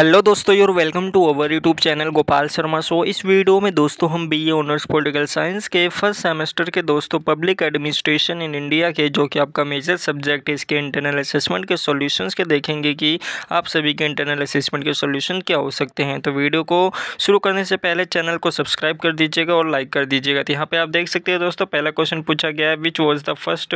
hello दोस्तों you're welcome to our YouTube channel Gopal Sharma so इस video में दोस्तों हम बीए ऑनर्स पॉलिटिकल साइंस के फर्स्ट सेमेस्टर के दोस्तों पब्लिक एडमिनिस्ट्रेशन इन इंडिया के जो कि आपका मेजर सब्जेक्ट है इसके इंटरनल असेसमेंट के सॉल्यूशंस के देखेंगे कि आप सभी के इंटरनल असेसमेंट के सोल्यूशन क्या हो सकते हैं तो वीडियो को शुरू करने से पहले चैनल को सब्सक्राइब कर दीजिएगा और लाइक कर दीजिएगा तो यहाँ पर आप देख सकते हैं दोस्तों पहला क्वेश्चन पूछा गया है which was the first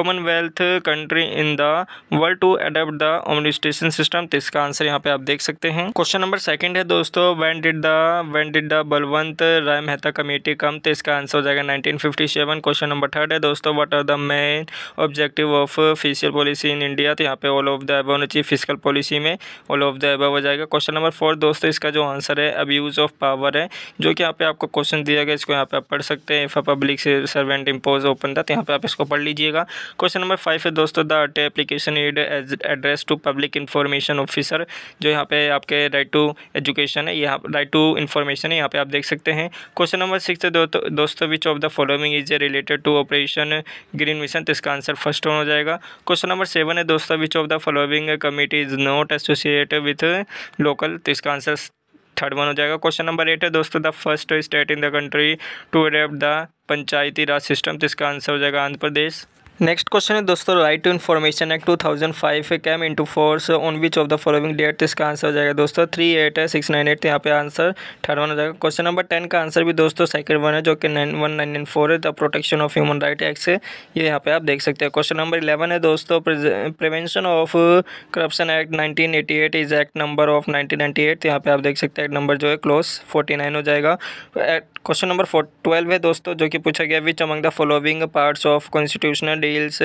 commonwealth country in the world to adopt the administration system तो इसका आंसर यहाँ पे आप देख सकते हैं क्वेश्चन नंबर सेकंड है दोस्तों when did the when did the Balwant Rai Mehta committee come तो इसका आंसर हो जाएगा 1957 क्वेश्चन नंबर थर्ड है दोस्तों what are the main objective of fiscal policy in India तो यहाँ पे ऑल ऑफ द एब होना चाहिए फिजिकल पॉलिसी में ऑल ऑफ द एब हो जाएगा क्वेश्चन नंबर फोर्थ दोस्तों इसका जो आंसर है अब्यूज़ ऑफ पावर है जो कि यहाँ पे आपको क्वेश्चन दिया गया इसको यहाँ पे आप पढ़ सकते हैं if a public servant impose upon था तो यहाँ पे आप इसको पढ़ लीजिएगा क्वेश्चन नंबर फाइव है दोस्तों द अटे application ad address to public information officer जो यहाँ पे आपके राइट टू एजुकेशन है यहाँ राइट टू इन्फॉर्मेशन है यहाँ पे आप देख सकते हैं क्वेश्चन नंबर सिक्स दोस्तों which of the following is a related to operation green mission तो इसका आंसर फर्स्ट वन हो जाएगा क्वेश्चन नंबर सेवन है दोस्तों which of the following committee is not associate with local तो इसका आंसर थर्ड वन हो जाएगा क्वेश्चन नंबर एट है दोस्तों the first state in the country to adopt the panchayati raj system तो इसका आंसर हो जाएगा आंध्र प्रदेश नेक्स्ट क्वेश्चन है दोस्तों right to information act 2005 came to force on which of the following date तो इसका आंसर हो जाएगा दोस्तों थ्री एट है सिक्स नाइन एट यहाँ पे आंसर थर्ड वन हो जाएगा क्वेश्चन नंबर टेन का आंसर भी दोस्तों सेकंड वन है जो कि nine one nine nine four है the protection of human right act से ये यहाँ पे आप देख सकते हैं क्वेश्चन नंबर इलेवन है दोस्तों prevention of corruption act nineteen eighty eight is act number of nineteen ninety eight यहाँ पे आप देख सकते हैं एक्ट नंबर जो है क्लोज फोर्टी नाइन हो जाएगा क्वेश्चन नंबर ट्वेल्व है दोस्तों जो कि पूछा गया which among the following parts of constitutional deals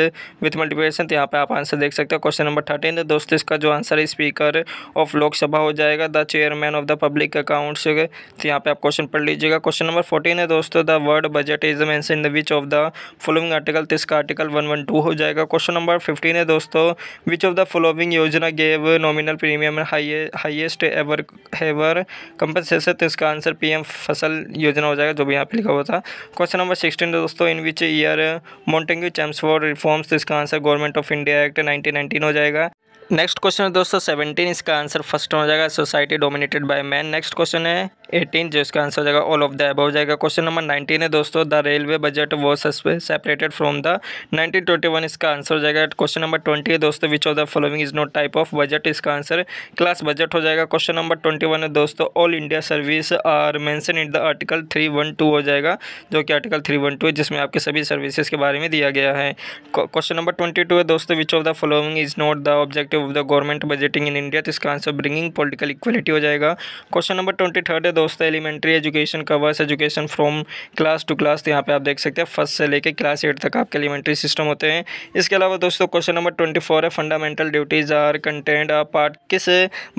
with multiplication तो यहाँ पे आप आंसर देख सकते हो क्वेश्चन नंबर थर्टीन दोस्तों इसका जो आंसर है स्पीकर ऑफ लोकसभा हो जाएगा the chairman of the public accounts तो यहाँ पे आप क्वेश्चन पढ़ लीजिएगा क्वेश्चन नंबर फोर्टीन है दोस्तों द वर्ड बजट इज मैं in the which of the following article तो इसका आर्टिकल वन वन टू हो जाएगा क्वेश्चन नंबर फिफ्टीन है दोस्तों which of the following yojana gave nominal premium highest ever हेवर कंपनसेशन तो इसका आंसर पीएम फसल योजना हो जाएगा जो भी यहाँ पे लिखा हुआ था क्वेश्चन नंबर सिक्सटीन दोस्तों इन विच ईयर मॉन्टेंग्यू चैम्स फॉर रिफॉर्म्स तो इसका answer government of India act nineteen हो जाएगा नेक्स्ट क्वेश्चन है दोस्तों सेवेंटीन इसका आंसर फर्स्ट हो जाएगा society dominated by man next question है एटीन जो इसका आंसर हो जाएगा ऑल ऑफ द एब हो जाएगा क्वेश्चन नंबर नाइनटीन है दोस्तों the railway budget was separated from the nineteen twenty one इसका आंसर हो जाएगा क्वेश्चन नंबर ट्वेंटी है दोस्तों which of the following is not type of budget इसका आंसर क्लास बजट हो जाएगा क्वेश्चन नंबर ट्वेंटी वन है दोस्तों all India service are mention in the article three one two हो जाएगा जो कि आर्टिकल थ्री वन टू है जिसमें आपके सभी सर्विसेज के बारे में दिया गया है क्वेश्चन नंबर ट्वेंटी है दोस्तों which of the following is not the objective of the government budgeting in India तो इसका आंसर ब्रिंगिंग पॉलिटिकल इक्वलिटी हो जाएगा क्वेश्चन नंबर ट्वेंटी थर्ड है दोस्तों elementary education covers education from class to class यहाँ पे आप देख सकते हैं फर्स्ट से लेकर क्लास एट तक आपके एलिमेंट्री सिस्टम होते हैं इसके अलावा दोस्तों क्वेश्चन नंबर ट्वेंटी है फंडामेंटल ड्यूटीज़ आर कंटेंट आप पार्ट किस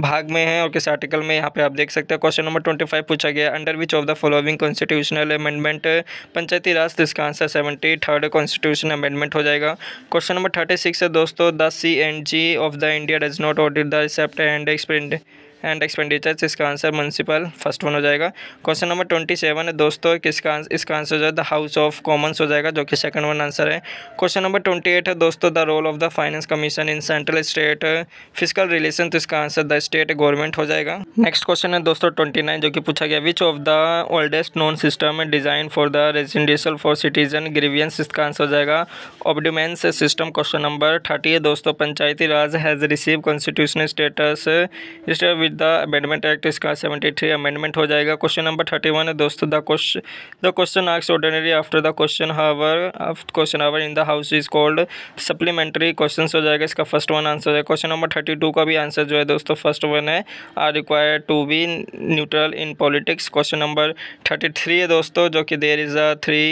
भाग में है और किस आर्टिकल में यहाँ पे आप देख सकते हैं क्वेश्चन नंबर ट्वेंटी फाइव पूछा गया under which of the following constitutional amendment panchayati raj तो इसका answer seventy third constitution amendment हो जाएगा क्वेश्चन नंबर थर्टी सिक्स है दोस्तों the C and G of the India does not audit the SEPTA and experiment and expenditures इसका answer municipal first one हो जाएगा question number twenty seven है दोस्तों किसका इसका आंसर जो है द हाउस ऑफ कॉमन्स हो जाएगा जो कि सेकंड वन आंसर है क्वेश्चन नंबर ट्वेंटी एट है दोस्तों the role of the finance commission in central state physical relation तो इसका आंसर द स्टेट गवर्नमेंट हो जाएगा नेक्स्ट क्वेश्चन है दोस्तों ट्वेंटी नाइन जो कि पूछा गया which of the oldest non system design for the residential for citizen grievances इसका आंसर हो जाएगा ऑबडोमेंस सिस्टम क्वेश्चन नंबर थर्टी है दोस्तों panchayati raj has received constitutional status with the amendment act इसका सेवेंटी थ्री अमेंडमेंट हो जाएगा क्वेश्चन नंबर थर्टी वन है दोस्तों the question the question asks ordinary after the question hour question hour in the house is called supplementary question हो जाएगा इसका first one answer है question number thirty two का भी आंसर जो है दोस्तों फर्स्ट वन है are require to be neutral in politics question number thirty three है दोस्तों जो कि there is a three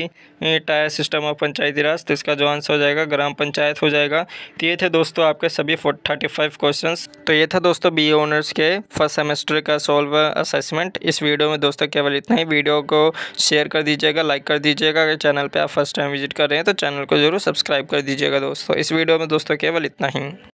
tier system of panchayati raj तो इसका जो आंसर हो जाएगा ग्राम पंचायत हो जाएगा तो ये थे दोस्तों आपके सभी थर्टी फाइव क्वेश्चन तो ये था दोस्तों बी ओनर्स के फर्स्ट सेमेस्टर का सॉल्व असेसमेंट इस वीडियो में दोस्तों केवल इतना ही वीडियो को शेयर कर दीजिएगा लाइक कर दीजिएगा अगर चैनल पर आप फर्स्ट टाइम विजिट कर रहे हैं तो चैनल को जरूर सब्सक्राइब कर दीजिएगा दोस्तों इस वीडियो में दोस्तों केवल इतना ही